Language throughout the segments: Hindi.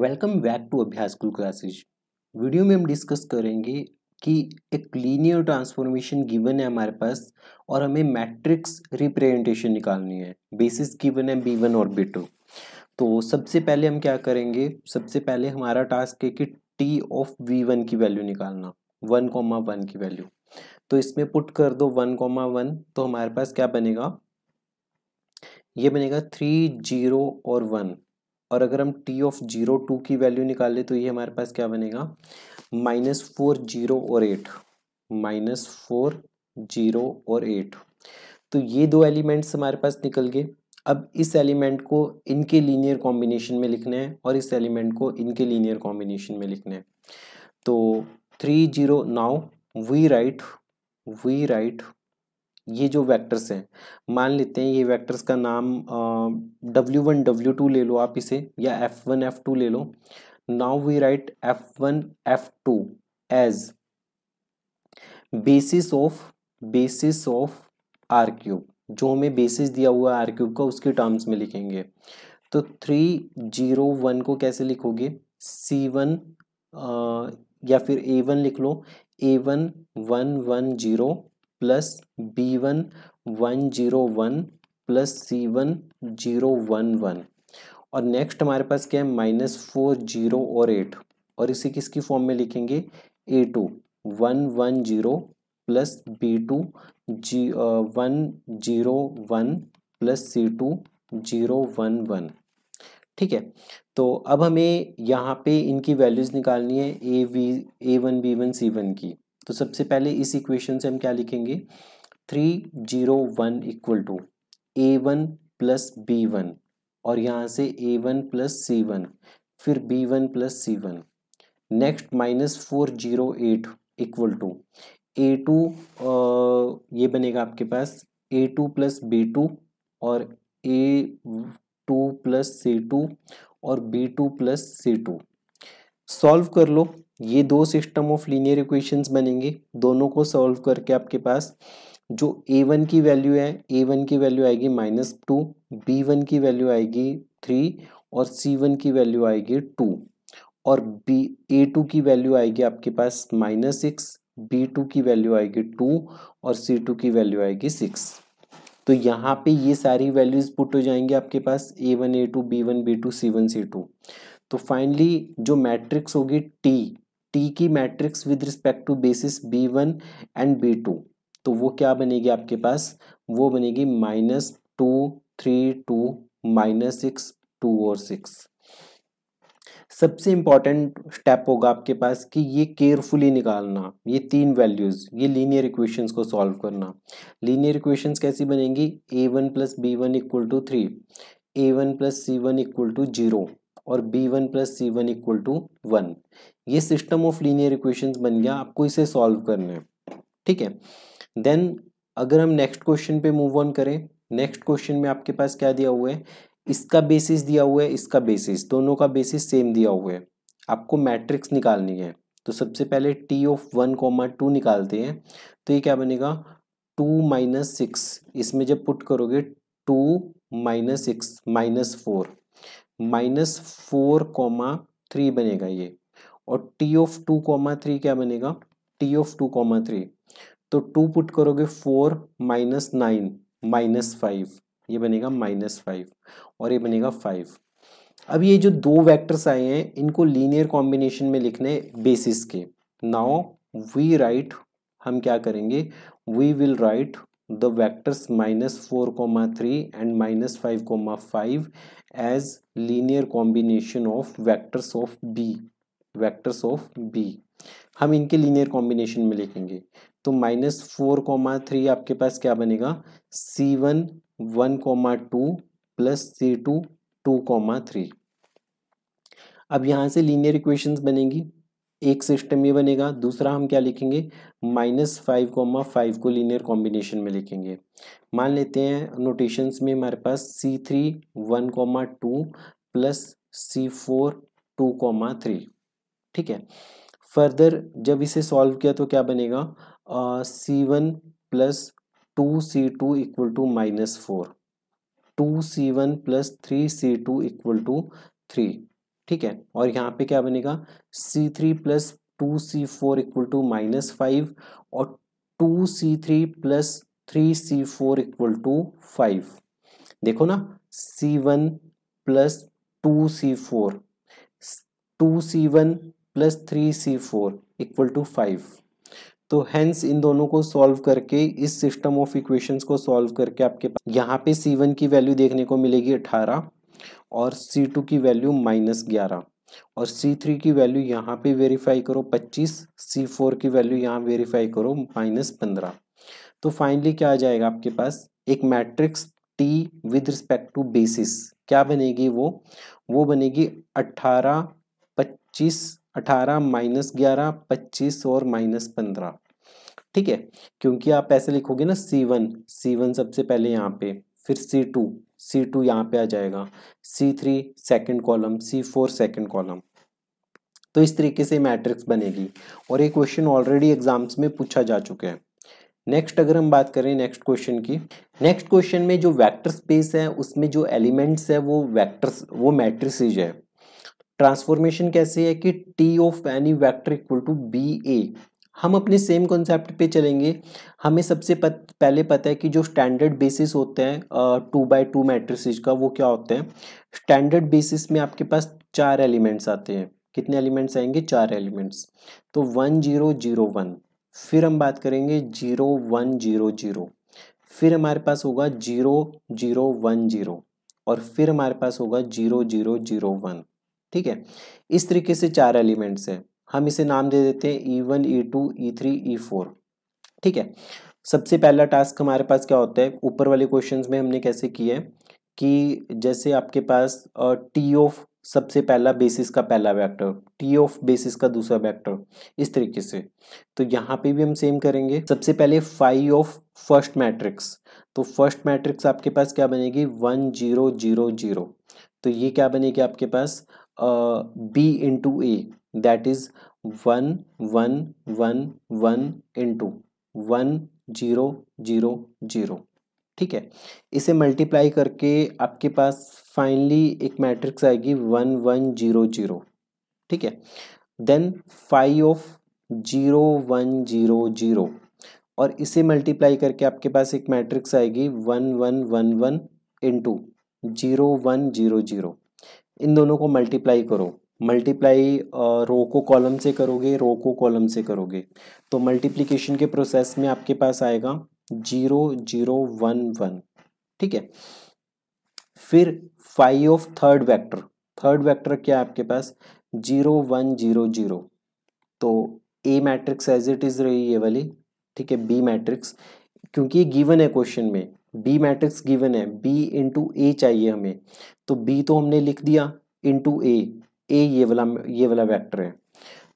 वेलकम बैक टू अभ्यास कुल क्लासेज वीडियो में हम डिस्कस करेंगे कि एक लीनियर ट्रांसफॉर्मेशन गिवन है हमारे पास और हमें मैट्रिक्स रिप्रेजेंटेशन निकालनी है बेसिस गिवन है बी वन और बी टू तो सबसे पहले हम क्या करेंगे सबसे पहले हमारा टास्क है कि टी ऑफ वी वन की वैल्यू निकालना वन कॉमा वन की वैल्यू तो इसमें पुट कर दो वन कॉमा वन तो हमारे पास क्या बनेगा ये बनेगा थ्री जीरो और वन और अगर हम टी ऑफ जीरो टू की वैल्यू निकाले तो ये हमारे पास क्या बनेगा माइनस फोर जीरो और एट माइनस फोर जीरो और एट तो ये दो एलिमेंट्स हमारे पास निकल गए अब इस एलिमेंट को इनके लीनियर कॉम्बिनेशन में लिखना है और इस एलिमेंट को इनके लीनियर कॉम्बिनेशन में लिखना है तो three zero now we write we write ये जो वेक्टर्स हैं मान लेते हैं ये वेक्टर्स का नाम डब्ल्यू वन डब्ल्यू टू ले लो आप इसे या एफ वन एफ टू ले लो now we write F one F two as basis of basis of R cube जो हमें बेसिस दिया हुआ है आर क्यूब का उसके टर्म्स में लिखेंगे तो थ्री जीरो वन को कैसे लिखोगे सी वन या फिर ए वन लिख लो A one one one zero plus B one one zero one plus C one zero one one और नेक्स्ट हमारे पास क्या है माइनस फोर जीरो और एट और इसे किसकी फॉर्म में लिखेंगे A two one one zero plus B two G one zero one plus C two zero one one ठीक है तो अब हमें यहाँ पे इनकी वैल्यूज़ निकालनी है A V A one B one C one की तो सबसे पहले इस इक्वेशन से हम क्या लिखेंगे three zero one equal to A one plus B one और यहाँ से A one plus C one फिर B one plus C one next minus four zero eight equal to A two ये बनेगा आपके पास A two plus B two और A two plus C two और B two plus C two solve कर लो ये दो सिस्टम ऑफ लीनियर इक्वेशंस बनेंगे दोनों को सॉल्व करके आपके पास जो ए वन की वैल्यू है ए वन की वैल्यू आएगी माइनस टू बी वन की वैल्यू आएगी थ्री और सी वन की वैल्यू आएगी टू और बी ए टू की वैल्यू आएगी आपके पास माइनस सिक्स बी टू की वैल्यू आएगी टू और सी टू की वैल्यू आएगी सिक्स तो यहाँ पे ये सारी वैल्यूज पुट हो जाएंगी आपके पास A one A two B one B two C one C two तो फाइनली जो मैट्रिक्स होगी टी टी की matrix with respect to basis B one and B two तो वो क्या बनेगी आपके पास वो बनेगी minus two three two minus six two और सिक्स सबसे इम्पॉर्टेंट स्टेप होगा आपके पास कि ये केयरफुली निकालना ये तीन वैल्यूज़ ये लीनियर इक्वेशंस को सॉल्व करना लीनियर इक्वेशंस कैसी बनेंगी A one plus B one equal to three A one plus C one equal to zero और B one plus C one equal to one ये सिस्टम ऑफ लीनियर इक्वेशन बन गया हम्म। आपको इसे सॉल्व करना है ठीक है देन अगर हम नेक्स्ट क्वेश्चन पे मूव ऑन करें नेक्स्ट क्वेश्चन में आपके पास क्या दिया हुआ है इसका बेसिस दिया हुआ है इसका बेसिस दोनों का बेसिस सेम दिया हुआ है आपको मैट्रिक्स निकालनी है तो सबसे पहले T of one comma two निकालते हैं तो ये क्या बनेगा टू माइनस सिक्स इसमें जब पुट करोगे two minus six minus four minus four comma three बनेगा ये और T of two comma three क्या बनेगा T of two comma three तो टू पुट करोगे four minus nine minus five ये बनेगा माइनस फाइव और ये बनेगा फाइव अब ये जो दो वेक्टर्स आए हैं इनको लीनियर कॉम्बिनेशन में लिखने बेसिस के नाउ वी राइट हम क्या करेंगे we will write the vectors minus four comma three and minus five comma five as linear combination of vectors of B vectors of B हम इनके लीनियर कॉम्बिनेशन में लिखेंगे तो माइनस फोर कॉमा थ्री आपके पास क्या बनेगा C one one comma two plus C two two comma three अब यहाँ से लीनियर इक्वेशंस बनेगी एक सिस्टम ये बनेगा दूसरा हम क्या लिखेंगे माइनस फाइव कॉमा फाइव को लीनियर कॉम्बिनेशन में लिखेंगे मान लेते हैं नोटेशंस में हमारे पास C three one comma two plus C four two comma three ठीक है फर्दर जब इसे सॉल्व किया तो क्या बनेगा C one plus two C two equal to minus four two C one plus three C two equal to three ठीक है और यहाँ पे क्या बनेगा C three plus two C four equal to minus five और two C three plus three C four equal to five देखो ना C one plus two C four two C one plus three C four equal to five तो हैंस इन दोनों को सॉल्व करके इस सिस्टम ऑफ इक्वेशंस को सॉल्व करके आपके पास यहाँ पे सी वन की वैल्यू देखने को मिलेगी अठारह और सी टू की वैल्यू माइनस ग्यारह और सी थ्री की वैल्यू यहाँ पे वेरीफाई करो पच्चीस सी फोर की वैल्यू यहाँ वेरीफाई करो माइनस पंद्रह तो फाइनली क्या आ जाएगा आपके पास एक matrix T with respect to basis क्या बनेगी वो वो बनेगी अट्ठारह पच्चीस अठारह माइनस ग्यारह पच्चीस और माइनस पंद्रह ठीक है क्योंकि आप ऐसे लिखोगे ना सी वन सी वन सबसे पहले यहाँ पे फिर सी टू सी टू यहाँ पे आ जाएगा C three second column C four second column तो इस तरीके से मैट्रिक्स बनेगी और ये क्वेश्चन ऑलरेडी एग्जाम्स में पूछा जा चुका है नेक्स्ट अगर हम बात करें नेक्स्ट क्वेश्चन की नेक्स्ट क्वेश्चन में जो वेक्टर स्पेस है उसमें जो एलिमेंट्स है वो वेक्टर्स वो मैट्रिसेज है ट्रांसफॉर्मेशन कैसे है कि T of any vector equal to B A हम अपने सेम कॉन्सेप्ट पे चलेंगे हमें सबसे पत, पहले पता है कि जो स्टैंडर्ड बेसिस होते हैं टू बाय टू मैट्रिसेज का वो क्या होते हैं स्टैंडर्ड बेसिस में आपके पास चार एलिमेंट्स आते हैं कितने एलिमेंट्स आएंगे चार एलिमेंट्स तो वन जीरो जीरो वन फिर हम बात करेंगे जीरो वन जीरो जीरो फिर हमारे पास होगा जीरो जीरो वन जीरो और फिर हमारे पास होगा जीरो जीरो जीरो वन ठीक है इस तरीके से चार एलिमेंट्स हैं हम इसे नाम दे देते हैं E one E two E three E four ठीक है सबसे पहला टास्क हमारे पास क्या होता है ऊपर वाले क्वेश्चंस में हमने कैसे किए कि जैसे आपके पास टी ऑफ सबसे पहला बेसिस का पहला वेक्टर टी ऑफ बेसिस का दूसरा वेक्टर इस तरीके से तो यहाँ पे भी हम सेम करेंगे सबसे पहले फाइव ऑफ फर्स्ट मैट्रिक्स तो फर्स्ट मैट्रिक्स आपके पास क्या बनेगी वन जीरो जीरो जीरो तो ये क्या बनेगी आपके पास B into A that is one one one one into one zero zero zero ठीक है इसे मल्टीप्लाई करके आपके पास फाइनली एक मैट्रिक्स आएगी वन वन जीरो जीरो ठीक है then five of zero one zero zero और इसे मल्टीप्लाई करके आपके पास एक मैट्रिक्स आएगी one one one one into zero one zero zero इन दोनों को मल्टीप्लाई करो मल्टीप्लाई रो को कॉलम से करोगे रो को कॉलम से करोगे तो मल्टीप्लिकेशन के प्रोसेस में आपके पास आएगा जीरो जीरो वन वन ठीक है फिर five of third vector third vector क्या है आपके पास जीरो वन जीरो जीरो तो A matrix as it is रही ये वाली ठीक है बी मैट्रिक्स क्योंकि ये गिवन है क्वेश्चन में बी मैट्रिक्स गिवन है बी इंटू ए चाहिए हमें तो बी तो हमने लिख दिया इंटू ए ए ये वाला ये वाला वेक्टर है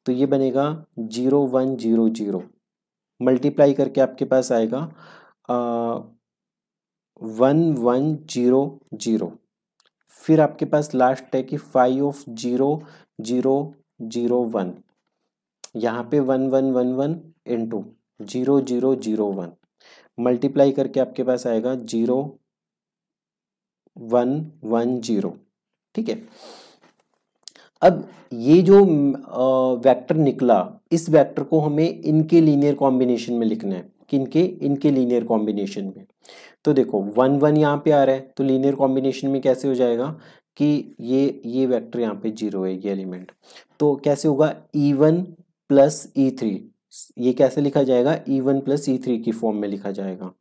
तो ये बनेगा zero one zero zero multiply करके आपके पास आएगा वन वन जीरो जीरो फिर आपके पास लास्ट है कि five of zero zero zero one यहाँ पे one one one one into zero zero zero one multiply करके आपके पास आएगा जीरो वन वन जीरो ठीक है अब ये जो वेक्टर निकला इस वेक्टर को हमें इनके लीनियर कॉम्बिनेशन में लिखना है किनके इनके लीनियर कॉम्बिनेशन में तो देखो वन वन यहाँ पे आ रहा है तो लीनियर कॉम्बिनेशन में कैसे हो जाएगा कि ये ये वेक्टर यहाँ पे जीरो है ये एलिमेंट तो कैसे होगा E e one plus E e three ये कैसे लिखा जाएगा E e one plus E three की फॉर्म में लिखा जाएगा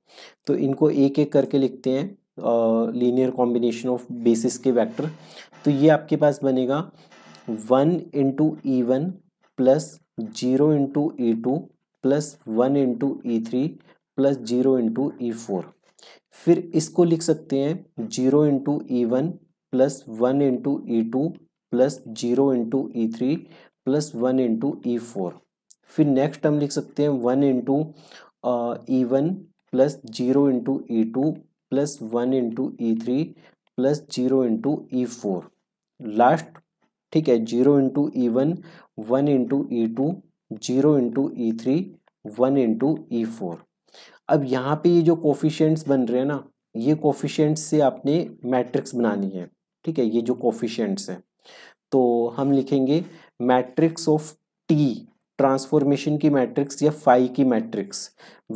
तो इनको एक एक करके लिखते हैं लीनियर कॉम्बिनेशन ऑफ बेसिस के वेक्टर तो ये आपके पास बनेगा one into E one plus zero into E two plus one into E three plus zero into E four फिर इसको लिख सकते हैं zero into E one plus one into E two plus zero into E three plus one into E four फिर नेक्स्ट हम लिख सकते हैं one into E one plus zero into E two plus one into E three plus zero into E four last ठीक है zero into E one one into E two zero into E three one into E four अब यहाँ पे ये जो कोफिशेंट्स बन रहे हैं ना ये कोफिशेंट्स से आपने मैट्रिक्स बनानी है ठीक है ये जो कोफिशेंट्स हैं तो हम लिखेंगे मैट्रिक्स ऑफ टी ट्रांसफॉर्मेशन की मैट्रिक्स या फाई की matrix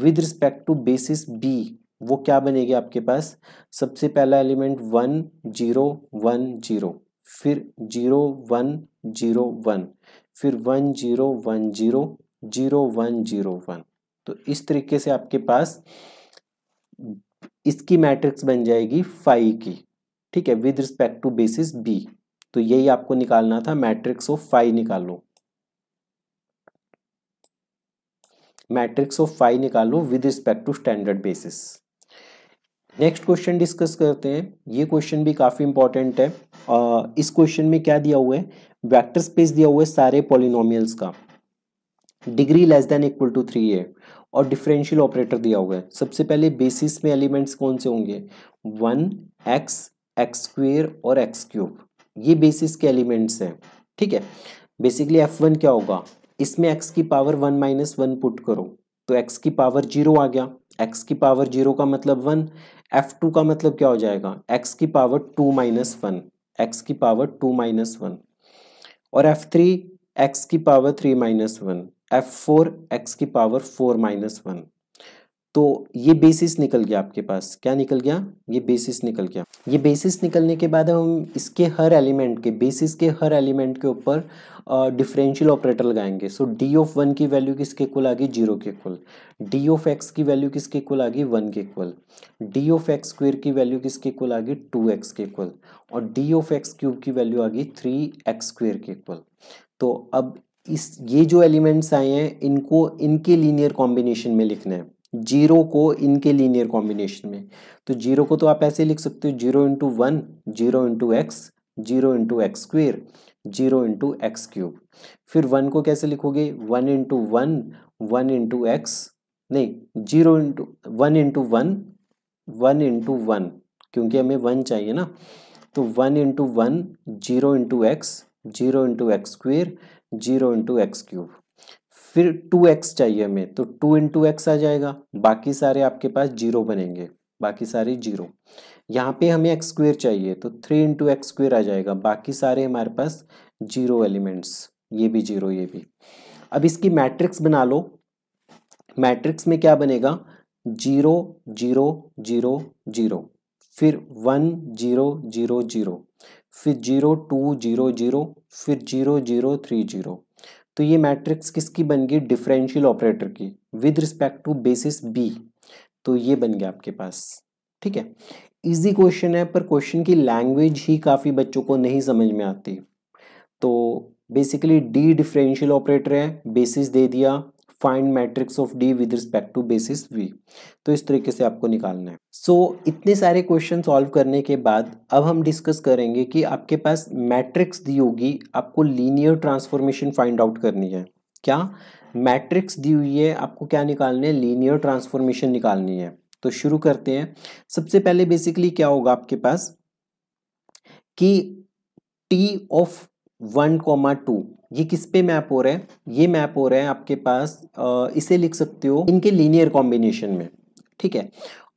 with respect to basis B वो क्या बनेगी आपके पास सबसे पहला element one zero one zero फिर जीरो वन जीरो वन फिर one zero one zero zero one zero one तो इस तरीके से आपके पास इसकी मैट्रिक्स बन जाएगी फाइव की ठीक है with respect to basis B तो यही आपको निकालना था मैट्रिक्स ऑफ फाइव निकालो मैट्रिक्स ऑफ फाइव निकालो with respect to standard basis next question discuss करते हैं ये क्वेश्चन भी काफ़ी इंपॉर्टेंट है आ, इस क्वेश्चन में क्या दिया हुआ है वेक्टर स्पेस दिया हुआ है सारे पॉलिनोमियल्स का degree less than equal to three है और डिफरेंशियल ऑपरेटर दिया हुआ है सबसे पहले बेसिस में एलिमेंट्स कौन से होंगे वन एक्स एक्स स्क्वेयर और एक्स क्यूब ये बेसिस के एलिमेंट्स हैं ठीक है बेसिकली एफ वन क्या होगा इसमें एक्स की power one minus one put करो तो एक्स की पावर जीरो आ गया एक्स की पावर जीरो का मतलब वन एफ टू का मतलब क्या हो जाएगा एक्स की power two minus one x की पावर टू माइनस वन और एफ थ्री एक्स की power three minus one F four x की पावर फोर माइनस वन तो ये बेसिस निकल गया आपके पास क्या निकल गया ये बेसिस निकल गया ये बेसिस निकलने के बाद हम इसके हर एलिमेंट के बेसिस के हर एलिमेंट के ऊपर डिफरेंशियल ऑपरेटर लगाएंगे सो डी ऑफ वन की वैल्यू किसके कुल आ गई जीरो के कुल डी ऑफ एक्स की वैल्यू किसके कुल आ गई वन के equal D of x square की वैल्यू किसके कुल आ गई टू एक्स के इक्वल और डी ऑफ एक्स क्यूब की वैल्यू आ गई थ्री एक्स स्क्वेयर के इक्वल तो अब इस ये जो एलिमेंट्स आए हैं इनको इनके लीनियर कॉम्बिनेशन में लिखना है जीरो को इनके लीनियर कॉम्बिनेशन में तो जीरो को तो आप ऐसे लिख सकते हो zero into one zero into x zero into x square zero into x cube फिर वन को कैसे लिखोगे one into one one into x नहीं zero into one into one one into one क्योंकि हमें वन चाहिए ना तो one into one zero into x zero into x square zero into x cube फिर टू एक्स चाहिए हमें तो टू इंटू एक्स आ जाएगा बाकी सारे आपके पास जीरो बनेंगे बाकी सारे जीरो यहाँ पे हमें एक्स स्क्वेयर चाहिए तो थ्री इंटू एक्स स्क्वेयर आ जाएगा बाकी सारे हमारे पास जीरो एलिमेंट्स ये भी जीरो ये भी अब इसकी मैट्रिक्स बना लो मैट्रिक्स में क्या बनेगा जीरो जीरो जीरो जीरो फिर वन जीरो जीरो जीरो फिर जीरो टू जीरो जीरो फिर जीरो जीरो थ्री जीरो तो ये मैट्रिक्स किसकी बन गई डिफरेंशियल ऑपरेटर की with respect to basis B तो ये बन गया आपके पास ठीक है इजी क्वेश्चन है पर क्वेश्चन की लैंग्वेज ही काफ़ी बच्चों को नहीं समझ में आती तो बेसिकली डी डिफरेंशियल ऑपरेटर है बेसिस दे दिया find matrix of D with respect to basis V तो इस तरीके से आपको निकालना है सो so, इतने सारे क्वेश्चन सॉल्व करने के बाद अब हम डिस्कस करेंगे कि आपके पास मैट्रिक्स दी होगी आपको लीनियर ट्रांसफॉर्मेशन फाइंड आउट करनी है क्या मैट्रिक्स दी हुई है आपको क्या निकालनी है लीनियर ट्रांसफॉर्मेशन निकालनी है तो शुरू करते हैं सबसे पहले बेसिकली क्या होगा आपके पास कि T of one comma two ये किस पे मैप हो रहा है ये मैप हो रहा है आपके पास इसे लिख सकते हो इनके लीनियर कॉम्बिनेशन में ठीक है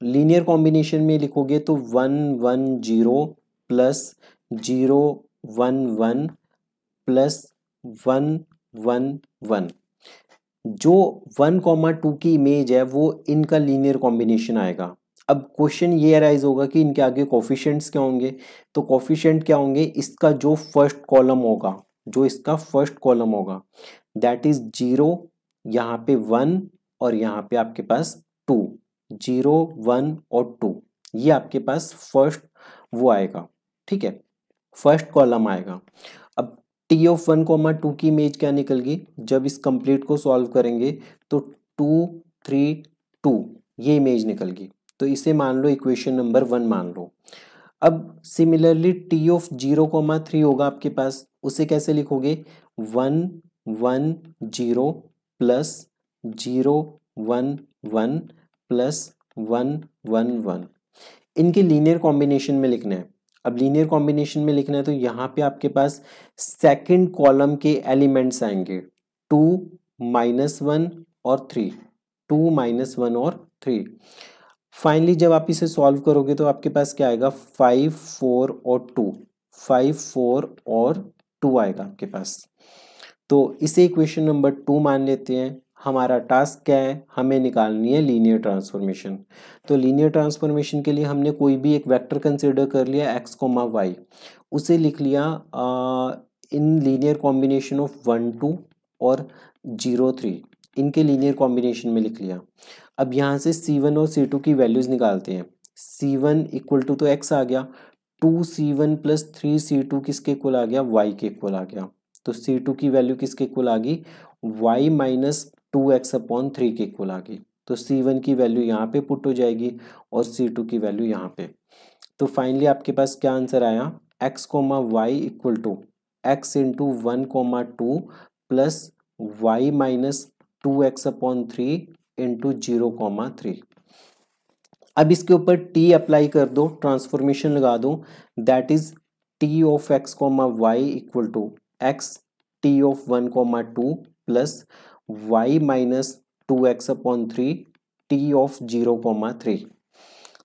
लीनियर कॉम्बिनेशन में लिखोगे तो one one zero plus zero one one plus one one one जो वन कॉमा टू की इमेज है वो इनका लीनियर कॉम्बिनेशन आएगा अब क्वेश्चन ये अराइज होगा कि इनके आगे कॉफिशेंट्स क्या होंगे तो कॉफिशेंट क्या होंगे इसका जो फर्स्ट कॉलम होगा जो इसका फर्स्ट कॉलम होगा दैट इज जीरो यहाँ पे वन और यहाँ पे आपके पास टू जीरो वन और टू ये आपके पास फर्स्ट वो आएगा ठीक है फर्स्ट कॉलम आएगा अब T of one comma two की इमेज क्या निकलगी जब इस कंप्लीट को सॉल्व करेंगे तो टू थ्री टू ये इमेज निकलगी तो इसे मान लो इक्वेशन नंबर वन मान लो अब similarly T of zero comma three होगा आपके पास उसे कैसे लिखोगे one one zero plus zero one one plus one one one इनके लीनियर कॉम्बिनेशन में लिखना है अब लीनियर कॉम्बिनेशन में लिखना है तो यहाँ पे आपके पास सेकंड कॉलम के एलिमेंट्स आएंगे टू माइनस वन और थ्री टू माइनस वन और थ्री फाइनली जब आप इसे सॉल्व करोगे तो आपके पास क्या आएगा फाइव फोर और टू फाइव फोर और टू आएगा आपके पास तो इसे इक्वेशन नंबर टू मान लेते हैं हमारा टास्क क्या है हमें निकालनी है लीनियर ट्रांसफॉर्मेशन तो लीनियर ट्रांसफॉर्मेशन के लिए हमने कोई भी एक वेक्टर कंसिडर कर लिया एक्स कोमा वाई उसे लिख लिया in linear combination of one two और जीरो थ्री इनके लीनियर कॉम्बिनेशन में लिख लिया अब यहाँ से सी वन और सी टू की वैल्यूज़ निकालते हैं सी वन इक्वल टू तो एक्स आ गया two C one plus three C two किसके कुल आ गया वाई के कुल आ गया तो सी टू की वैल्यू किसके कुल आ गई y minus two x upon three के कुल आ गई तो सी वन की वैल्यू यहाँ पे पुट हो जाएगी और सी टू की वैल्यू यहाँ पे तो फाइनली आपके पास क्या आंसर आया x comma y equal to x into one comma two plus y minus two x upon three into zero comma three अब इसके ऊपर टी अप्लाई कर दो ट्रांसफॉर्मेशन लगा दो that is T of x comma y equal to x T of one comma two plus y minus two x upon three T of zero comma three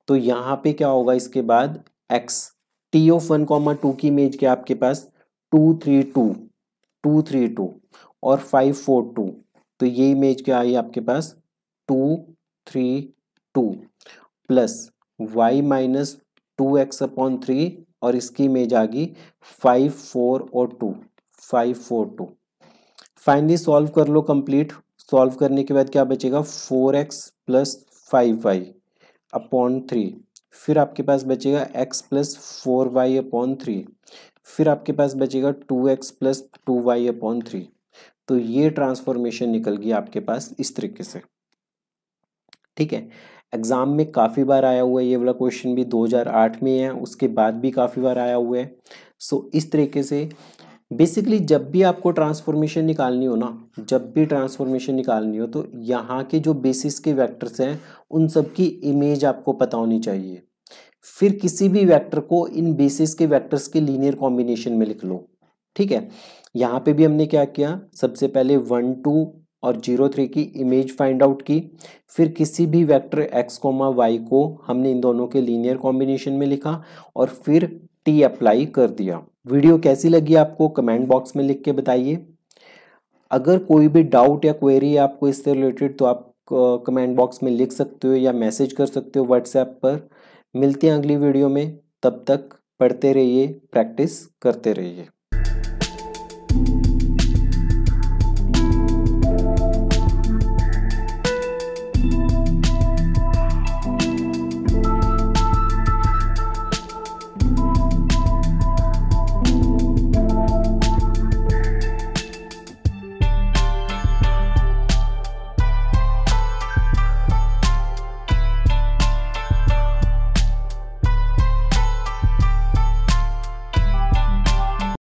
तो यहाँ पे क्या होगा इसके बाद एक्स T of one comma two की इमेज क्या आपके पास two three two two three two और फाइव फोर टू तो ये इमेज क्या आई आपके पास two three two plus y minus two x upon three और इसकी इमेज आ गई फाइव फोर और two five four two finally solve कर लो कंप्लीट सॉल्व करने के बाद क्या बचेगा four x plus five y upon three फिर आपके पास बचेगा x plus four y upon three फिर आपके पास बचेगा two x plus two y upon three तो ये ट्रांसफॉर्मेशन निकल गई आपके पास इस तरीके से ठीक है एग्ज़ाम में काफ़ी बार आया हुआ है ये वाला क्वेश्चन भी 2008 में है उसके बाद भी काफ़ी बार आया हुआ है सो इस तरीके से बेसिकली जब भी आपको ट्रांसफॉर्मेशन निकालनी हो ना जब भी ट्रांसफॉर्मेशन निकालनी हो तो यहाँ के जो बेसिस के वैक्टर्स हैं उन सब की इमेज आपको पता होनी चाहिए फिर किसी भी वैक्टर को इन बेसिस के वैक्टर्स के लीनियर कॉम्बिनेशन में लिख लो ठीक है यहाँ पे भी हमने क्या किया सबसे पहले वन टू और जीरो थ्री की इमेज फाइंड आउट की फिर किसी भी वेक्टर एक्स कोमा वाई को हमने इन दोनों के लीनियर कॉम्बिनेशन में लिखा और फिर टी अप्लाई कर दिया वीडियो कैसी लगी आपको कमेंट बॉक्स में लिख के बताइए अगर कोई भी डाउट या क्वेरी आपको इससे रिलेटेड तो आप कमेंट बॉक्स में लिख सकते हो या मैसेज कर सकते हो व्हाट्सएप पर मिलते हैं अगली वीडियो में तब तक पढ़ते रहिए प्रैक्टिस करते रहिए